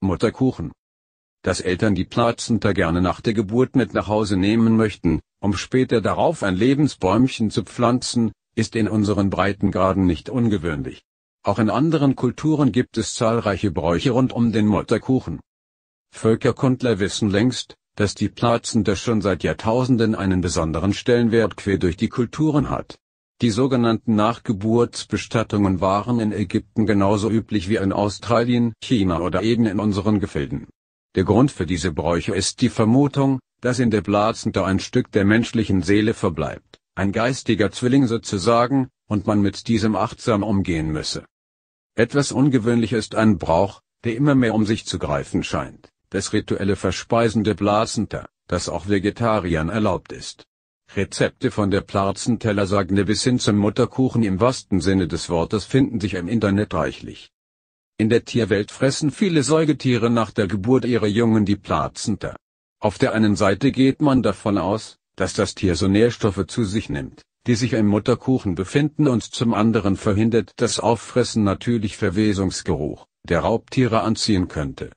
Mutterkuchen. Dass Eltern die Plazenta gerne nach der Geburt mit nach Hause nehmen möchten, um später darauf ein Lebensbäumchen zu pflanzen, ist in unseren Breitengraden nicht ungewöhnlich. Auch in anderen Kulturen gibt es zahlreiche Bräuche rund um den Mutterkuchen. Völkerkundler wissen längst, dass die Plazenta schon seit Jahrtausenden einen besonderen Stellenwert quer durch die Kulturen hat. Die sogenannten Nachgeburtsbestattungen waren in Ägypten genauso üblich wie in Australien, China oder eben in unseren Gefilden. Der Grund für diese Bräuche ist die Vermutung, dass in der Plazenta ein Stück der menschlichen Seele verbleibt, ein geistiger Zwilling sozusagen, und man mit diesem achtsam umgehen müsse. Etwas ungewöhnlich ist ein Brauch, der immer mehr um sich zu greifen scheint, das rituelle Verspeisen der Plazenta, das auch Vegetariern erlaubt ist. Rezepte von der Platzenteller Sagne bis hin zum Mutterkuchen im wahrsten Sinne des Wortes finden sich im Internet reichlich. In der Tierwelt fressen viele Säugetiere nach der Geburt ihrer Jungen die Plazenta. Auf der einen Seite geht man davon aus, dass das Tier so Nährstoffe zu sich nimmt, die sich im Mutterkuchen befinden und zum anderen verhindert das Auffressen natürlich Verwesungsgeruch, der Raubtiere anziehen könnte.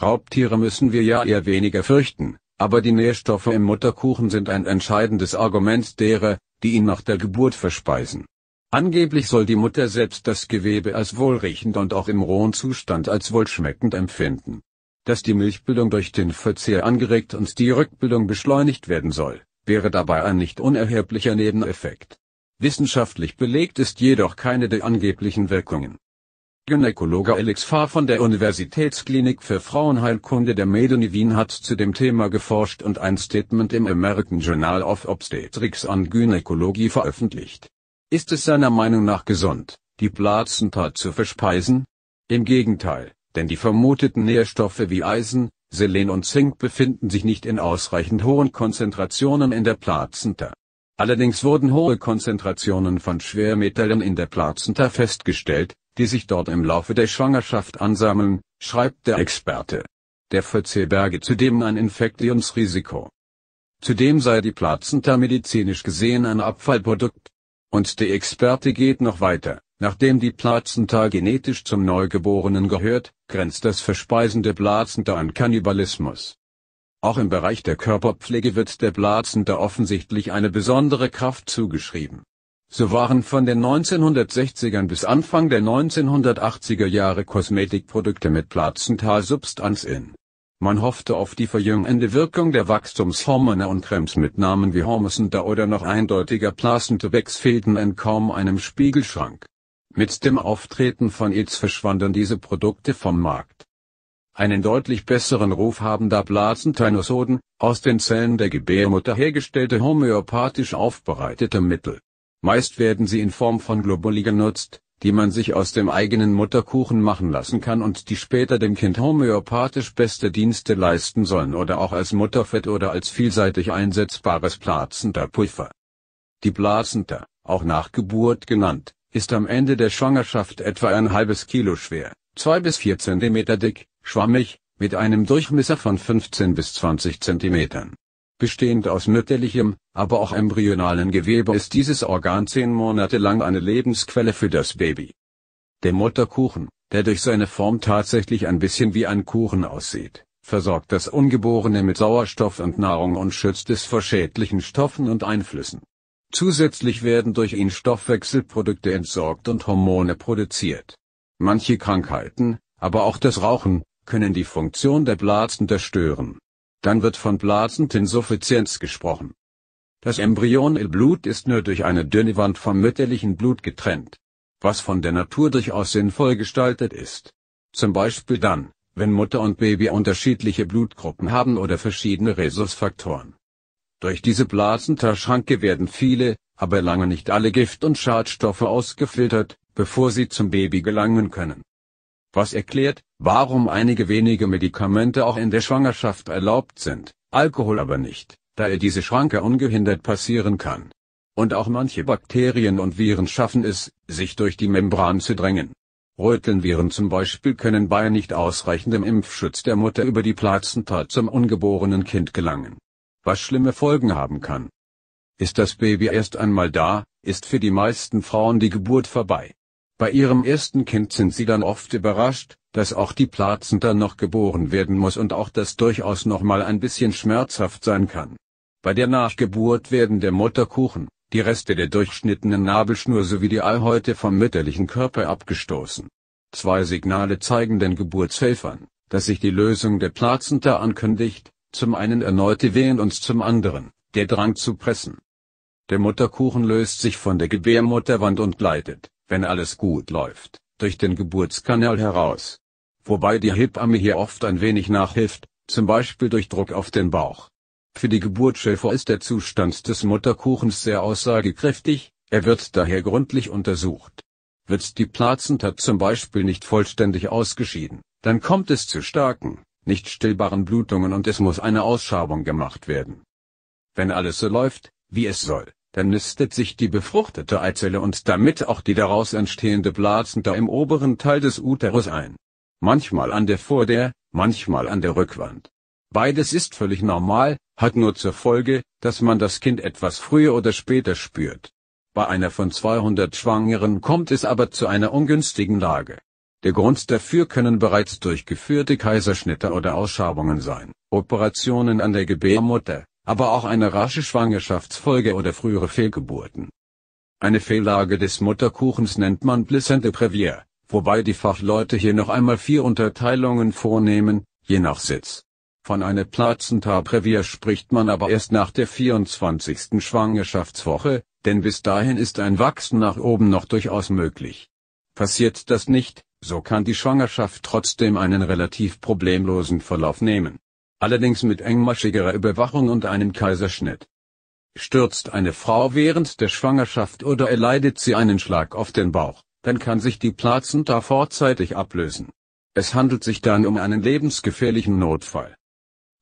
Raubtiere müssen wir ja eher weniger fürchten, aber die Nährstoffe im Mutterkuchen sind ein entscheidendes Argument derer, die ihn nach der Geburt verspeisen. Angeblich soll die Mutter selbst das Gewebe als wohlriechend und auch im rohen Zustand als wohlschmeckend empfinden. Dass die Milchbildung durch den Verzehr angeregt und die Rückbildung beschleunigt werden soll, wäre dabei ein nicht unerheblicher Nebeneffekt. Wissenschaftlich belegt ist jedoch keine der angeblichen Wirkungen. Gynäkologe Alex Farr von der Universitätsklinik für Frauenheilkunde der Medini Wien hat zu dem Thema geforscht und ein Statement im American Journal of Obstetrics and Gynäkologie veröffentlicht. Ist es seiner Meinung nach gesund, die Plazenta zu verspeisen? Im Gegenteil, denn die vermuteten Nährstoffe wie Eisen, Selen und Zink befinden sich nicht in ausreichend hohen Konzentrationen in der Plazenta. Allerdings wurden hohe Konzentrationen von Schwermetallen in der Plazenta festgestellt, die sich dort im Laufe der Schwangerschaft ansammeln, schreibt der Experte. Der Verzehr berge zudem ein Infektionsrisiko. Zudem sei die Plazenta medizinisch gesehen ein Abfallprodukt. Und der Experte geht noch weiter. Nachdem die Plazenta genetisch zum Neugeborenen gehört, grenzt das Verspeisen der Plazenta an Kannibalismus. Auch im Bereich der Körperpflege wird der Plazenta offensichtlich eine besondere Kraft zugeschrieben. So waren von den 1960ern bis Anfang der 1980er Jahre Kosmetikprodukte mit Plazentalsubstanz in. Man hoffte auf die verjüngende Wirkung der Wachstumshormone und Cremes mit Namen wie Hormescenter oder noch eindeutiger Placentobex fehlten in kaum einem Spiegelschrank. Mit dem Auftreten von AIDS verschwanden diese Produkte vom Markt. Einen deutlich besseren Ruf haben da Plazentinosoden, aus den Zellen der Gebärmutter hergestellte homöopathisch aufbereitete Mittel. Meist werden sie in Form von Globuli genutzt, die man sich aus dem eigenen Mutterkuchen machen lassen kann und die später dem Kind homöopathisch beste Dienste leisten sollen oder auch als Mutterfett oder als vielseitig einsetzbares Plazentapulver. Die Plazenta, auch nach Geburt genannt, ist am Ende der Schwangerschaft etwa ein halbes Kilo schwer, zwei bis vier Zentimeter dick, schwammig, mit einem Durchmesser von 15 bis 20 Zentimetern. Bestehend aus mütterlichem, aber auch embryonalen Gewebe ist dieses Organ zehn Monate lang eine Lebensquelle für das Baby. Der Mutterkuchen, der durch seine Form tatsächlich ein bisschen wie ein Kuchen aussieht, versorgt das Ungeborene mit Sauerstoff und Nahrung und schützt es vor schädlichen Stoffen und Einflüssen. Zusätzlich werden durch ihn Stoffwechselprodukte entsorgt und Hormone produziert. Manche Krankheiten, aber auch das Rauchen, können die Funktion der Blasen zerstören dann wird von Blaseninsuffizienz gesprochen. Das Embryon Embryonellblut ist nur durch eine dünne Wand vom mütterlichen Blut getrennt, was von der Natur durchaus sinnvoll gestaltet ist. Zum Beispiel dann, wenn Mutter und Baby unterschiedliche Blutgruppen haben oder verschiedene Rhesusfaktoren. Durch diese Blasentaschranke werden viele, aber lange nicht alle Gift- und Schadstoffe ausgefiltert, bevor sie zum Baby gelangen können was erklärt, warum einige wenige Medikamente auch in der Schwangerschaft erlaubt sind, Alkohol aber nicht, da er diese Schranke ungehindert passieren kann. Und auch manche Bakterien und Viren schaffen es, sich durch die Membran zu drängen. Rötelnviren zum Beispiel können bei nicht ausreichendem Impfschutz der Mutter über die Plazenta zum ungeborenen Kind gelangen. Was schlimme Folgen haben kann. Ist das Baby erst einmal da, ist für die meisten Frauen die Geburt vorbei. Bei ihrem ersten Kind sind sie dann oft überrascht, dass auch die Plazenta noch geboren werden muss und auch das durchaus nochmal ein bisschen schmerzhaft sein kann. Bei der Nachgeburt werden der Mutterkuchen, die Reste der durchschnittenen Nabelschnur sowie die Allhäute vom mütterlichen Körper abgestoßen. Zwei Signale zeigen den Geburtshelfern, dass sich die Lösung der Plazenta ankündigt, zum einen erneute Wehen und zum anderen, der Drang zu pressen. Der Mutterkuchen löst sich von der Gebärmutterwand und gleitet, wenn alles gut läuft, durch den Geburtskanal heraus. Wobei die Hebamme hier oft ein wenig nachhilft, zum Beispiel durch Druck auf den Bauch. Für die Geburtsschäfer ist der Zustand des Mutterkuchens sehr aussagekräftig, er wird daher gründlich untersucht. Wird die Plazenta zum Beispiel nicht vollständig ausgeschieden, dann kommt es zu starken, nicht stillbaren Blutungen und es muss eine Ausschabung gemacht werden. Wenn alles so läuft, wie es soll, dann nistet sich die befruchtete Eizelle und damit auch die daraus entstehende Plazenta im oberen Teil des Uterus ein. Manchmal an der Vorder-, manchmal an der Rückwand. Beides ist völlig normal, hat nur zur Folge, dass man das Kind etwas früher oder später spürt. Bei einer von 200 Schwangeren kommt es aber zu einer ungünstigen Lage. Der Grund dafür können bereits durchgeführte Kaiserschnitte oder Ausschabungen sein, Operationen an der Gebärmutter, aber auch eine rasche Schwangerschaftsfolge oder frühere Fehlgeburten. Eine Fehllage des Mutterkuchens nennt man Glissende Previer, wobei die Fachleute hier noch einmal vier Unterteilungen vornehmen, je nach Sitz. Von einer Plazenta Previer spricht man aber erst nach der 24. Schwangerschaftswoche, denn bis dahin ist ein Wachsen nach oben noch durchaus möglich. Passiert das nicht, so kann die Schwangerschaft trotzdem einen relativ problemlosen Verlauf nehmen allerdings mit engmaschigerer Überwachung und einem Kaiserschnitt. Stürzt eine Frau während der Schwangerschaft oder erleidet sie einen Schlag auf den Bauch, dann kann sich die Plazenta vorzeitig ablösen. Es handelt sich dann um einen lebensgefährlichen Notfall.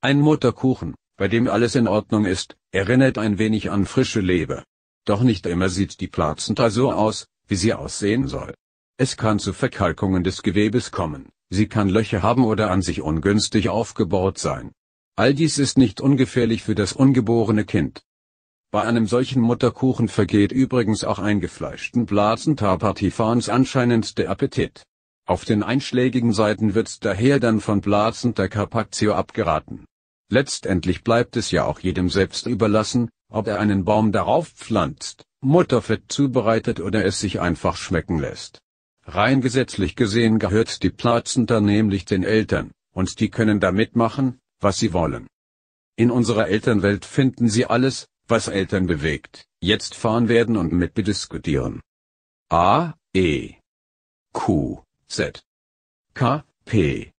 Ein Mutterkuchen, bei dem alles in Ordnung ist, erinnert ein wenig an frische Leber. Doch nicht immer sieht die Plazenta so aus, wie sie aussehen soll. Es kann zu Verkalkungen des Gewebes kommen, Sie kann Löcher haben oder an sich ungünstig aufgebaut sein. All dies ist nicht ungefährlich für das ungeborene Kind. Bei einem solchen Mutterkuchen vergeht übrigens auch eingefleischten Blasen Tapatifans anscheinend der Appetit. Auf den einschlägigen Seiten wird daher dann von Blasen der Carpaccio abgeraten. Letztendlich bleibt es ja auch jedem selbst überlassen, ob er einen Baum darauf pflanzt, Mutterfett zubereitet oder es sich einfach schmecken lässt. Rein gesetzlich gesehen gehört die Plazenta nämlich den Eltern, und die können damit machen, was sie wollen. In unserer Elternwelt finden sie alles, was Eltern bewegt, jetzt fahren werden und mitbediskutieren. A, E, Q, Z, K, P,